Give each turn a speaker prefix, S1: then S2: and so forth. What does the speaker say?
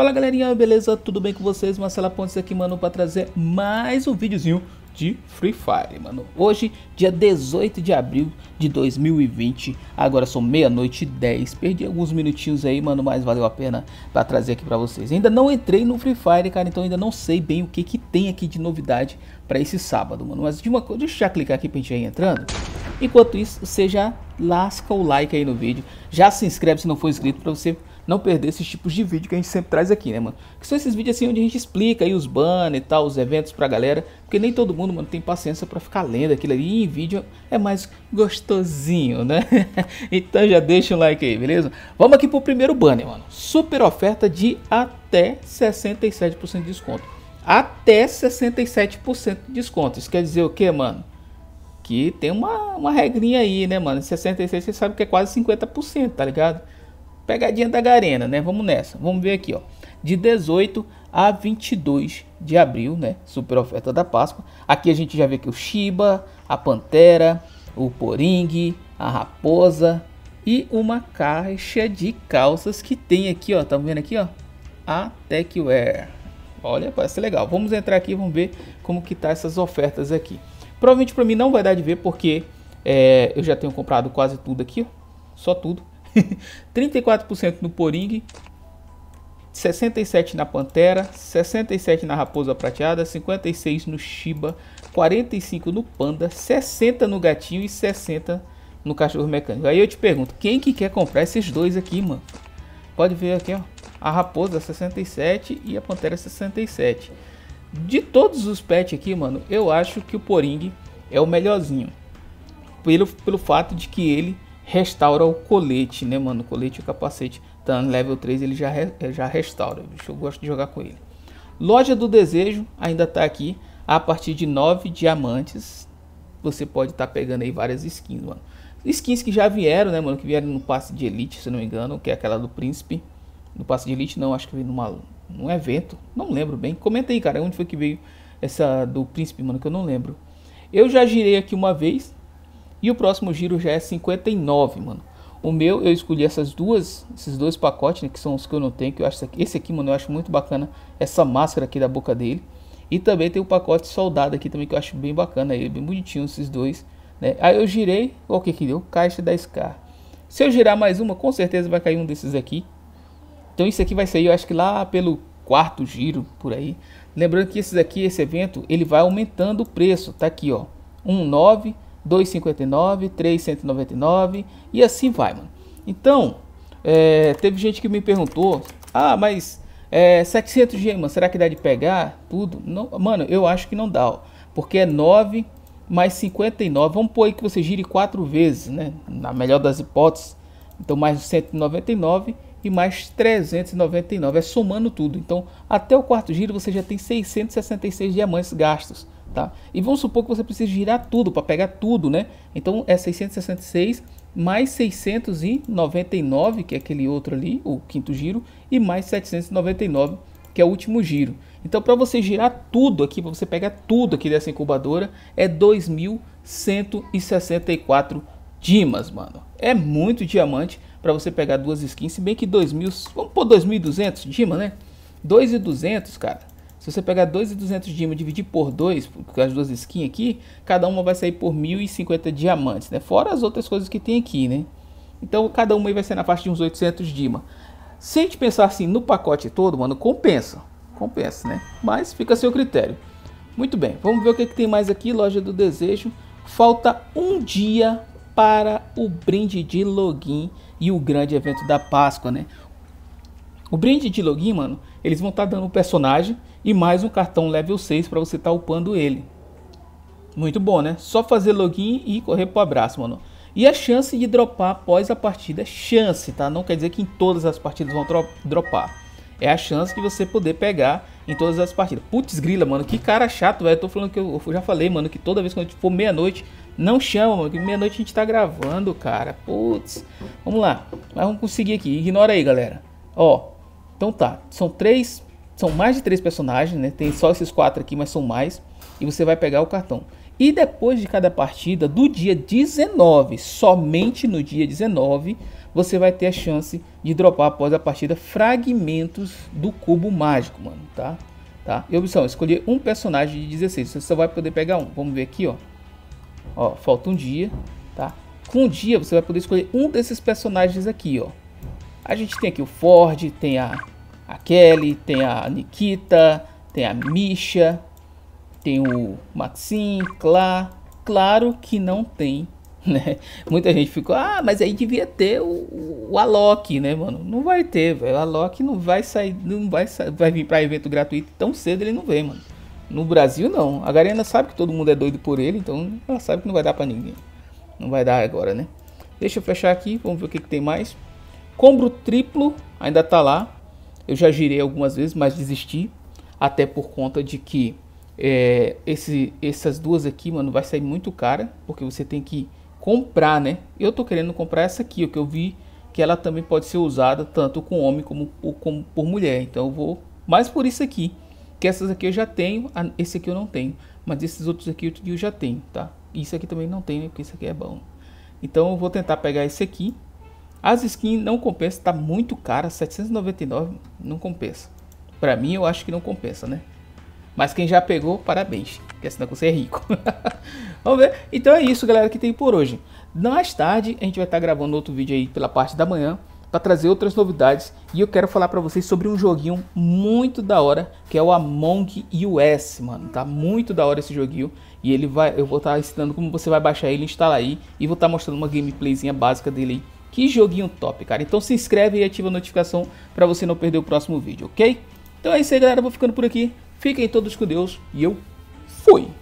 S1: Fala galerinha, beleza? Tudo bem com vocês? Marcela Pontes aqui, mano, para trazer mais um videozinho de Free Fire, mano. Hoje, dia 18 de abril de 2020, agora são meia-noite e 10. Perdi alguns minutinhos aí, mano, mas valeu a pena para trazer aqui para vocês. Ainda não entrei no Free Fire, cara, então ainda não sei bem o que que tem aqui de novidade para esse sábado, mano. Mas de uma coisa, deixa eu clicar aqui pra gente ir entrando. Enquanto isso, você já lasca o like aí no vídeo, já se inscreve se não for inscrito para você não perder esses tipos de vídeo que a gente sempre traz aqui, né, mano? Que são esses vídeos assim onde a gente explica aí os banners e tal, os eventos pra galera, porque nem todo mundo, mano, tem paciência para ficar lendo aquilo ali e em vídeo é mais gostosinho, né? então já deixa um like aí, beleza? Vamos aqui pro primeiro banner, mano. Super oferta de até 67% de desconto. Até 67% de desconto. Isso quer dizer o que, mano? Que tem uma, uma regrinha aí, né, mano? 66 você sabe que é quase 50%, tá ligado? Pegadinha da Garena, né? Vamos nessa. Vamos ver aqui, ó. De 18 a 22 de abril, né? Super oferta da Páscoa. Aqui a gente já vê que o Shiba, a Pantera, o Poringue, a Raposa e uma caixa de calças que tem aqui, ó. Tá vendo aqui, ó? A Techwear. Olha, parece legal. Vamos entrar aqui, vamos ver como que tá essas ofertas aqui. Provavelmente para mim não vai dar de ver porque é, eu já tenho comprado quase tudo aqui, ó. só tudo. 34% no Poring, 67 na Pantera, 67 na Raposa Prateada, 56 no Shiba, 45 no Panda, 60 no Gatinho e 60 no Cachorro Mecânico. Aí eu te pergunto, quem que quer comprar esses dois aqui, mano? Pode ver aqui, ó. A Raposa 67 e a Pantera 67. De todos os pets aqui, mano, eu acho que o Poring é o melhorzinho. Pelo, pelo fato de que ele restaura o colete, né, mano? O colete e o capacete. Tá no level 3 ele já, re, é, já restaura. Bicho, eu gosto de jogar com ele. Loja do Desejo ainda tá aqui. A partir de 9 diamantes, você pode estar tá pegando aí várias skins, mano. Skins que já vieram, né, mano? Que vieram no passe de elite, se não me engano, que é aquela do príncipe. No passe de elite, não, acho que veio numa, num evento. Não lembro bem. Comenta aí, cara, onde foi que veio essa do príncipe, mano, que eu não lembro. Eu já girei aqui uma vez, e o próximo giro já é 59, mano. O meu, eu escolhi essas duas, esses dois pacotes, né, que são os que eu não tenho, que eu acho esse aqui, mano, eu acho muito bacana essa máscara aqui da boca dele. E também tem o pacote soldado aqui também que eu acho bem bacana ele, é bem bonitinho esses dois, né? Aí eu girei, o que que deu? Caixa da scar Se eu girar mais uma, com certeza vai cair um desses aqui. Então isso aqui vai sair, eu acho que lá pelo quarto giro por aí. Lembrando que esses aqui, esse evento, ele vai aumentando o preço, tá aqui, ó. 19 2,59, 399 e assim vai, mano. Então, é, teve gente que me perguntou, ah, mas é, 700 gemas, será que dá de pegar tudo? Não, mano, eu acho que não dá, ó, porque é 9 mais 59, vamos pôr aí que você gire 4 vezes, né? Na melhor das hipóteses, então mais 199 e mais 399, é somando tudo. Então, até o quarto giro você já tem 666 diamantes gastos. Tá? E vamos supor que você precisa girar tudo para pegar tudo, né? Então é 666 mais 699, que é aquele outro ali, o quinto giro, e mais 799, que é o último giro. Então para você girar tudo aqui, para você pegar tudo aqui dessa incubadora, é 2164 dimas, mano. É muito diamante para você pegar duas skins, se bem que 2000, vamos pôr 2200 dimas, né? 2200, cara se você pegar 2.200 diamantes e dividir por 2, porque as duas skins aqui, cada uma vai sair por 1.050 diamantes, né? Fora as outras coisas que tem aqui, né? Então, cada uma aí vai ser na faixa de uns 800 dimas. Se a gente pensar assim no pacote todo, mano, compensa. Compensa, né? Mas fica a seu critério. Muito bem, vamos ver o que, é que tem mais aqui, loja do desejo. Falta um dia para o brinde de login e o grande evento da Páscoa, né? O brinde de login, mano, eles vão estar tá dando um personagem e mais um cartão level 6 para você estar tá upando ele. Muito bom, né? Só fazer login e correr para o abraço, mano. E a chance de dropar após a partida é chance, tá? Não quer dizer que em todas as partidas vão dropar. É a chance de você poder pegar em todas as partidas. Putz grila, mano, que cara chato, velho. Eu tô falando que eu, eu já falei, mano, que toda vez que a gente for meia-noite, não chama, mano, que meia-noite a gente tá gravando, cara. Putz. Vamos lá. Mas vamos conseguir aqui. Ignora aí, galera. Ó, então tá, são três, são mais de três personagens, né? Tem só esses quatro aqui, mas são mais. E você vai pegar o cartão. E depois de cada partida, do dia 19, somente no dia 19, você vai ter a chance de dropar após a partida fragmentos do cubo mágico, mano, tá? Tá? E opção, escolher um personagem de 16, você só vai poder pegar um. Vamos ver aqui, ó. Ó, falta um dia, tá? Com um dia você vai poder escolher um desses personagens aqui, ó. A gente tem aqui o Ford, tem a a Kelly, tem a Nikita, tem a Misha, tem o Maxim, Clá. Claro que não tem, né? Muita gente ficou, ah, mas aí devia ter o, o Alok, né, mano? Não vai ter, velho. O Alok não vai sair, não vai, vai vir para evento gratuito tão cedo, ele não vem, mano. No Brasil, não. A Garena sabe que todo mundo é doido por ele, então ela sabe que não vai dar para ninguém. Não vai dar agora, né? Deixa eu fechar aqui, vamos ver o que, que tem mais. Combro triplo ainda tá lá. Eu já girei algumas vezes, mas desisti, até por conta de que é, esse, essas duas aqui, mano, vai sair muito cara, porque você tem que comprar, né? Eu tô querendo comprar essa aqui, o que eu vi que ela também pode ser usada tanto com homem como, como por mulher. Então eu vou mais por isso aqui, que essas aqui eu já tenho, esse aqui eu não tenho, mas esses outros aqui eu já tenho, tá? Isso aqui também não tenho, né? porque isso aqui é bom. Então eu vou tentar pegar esse aqui as skins não compensa, tá muito cara, 799 não compensa. Pra mim eu acho que não compensa, né? Mas quem já pegou, parabéns, porque senão você é rico. Vamos ver? Então é isso, galera, que tem por hoje. Mais tarde a gente vai estar tá gravando outro vídeo aí pela parte da manhã para trazer outras novidades e eu quero falar para vocês sobre um joguinho muito da hora que é o Among Us, mano. Tá muito da hora esse joguinho e ele vai, eu vou estar tá ensinando como você vai baixar ele, instalar aí e vou estar tá mostrando uma gameplayzinha básica dele aí que joguinho top, cara. Então se inscreve e ativa a notificação para você não perder o próximo vídeo, ok? Então é isso aí, galera. Vou ficando por aqui. Fiquem todos com Deus e eu fui!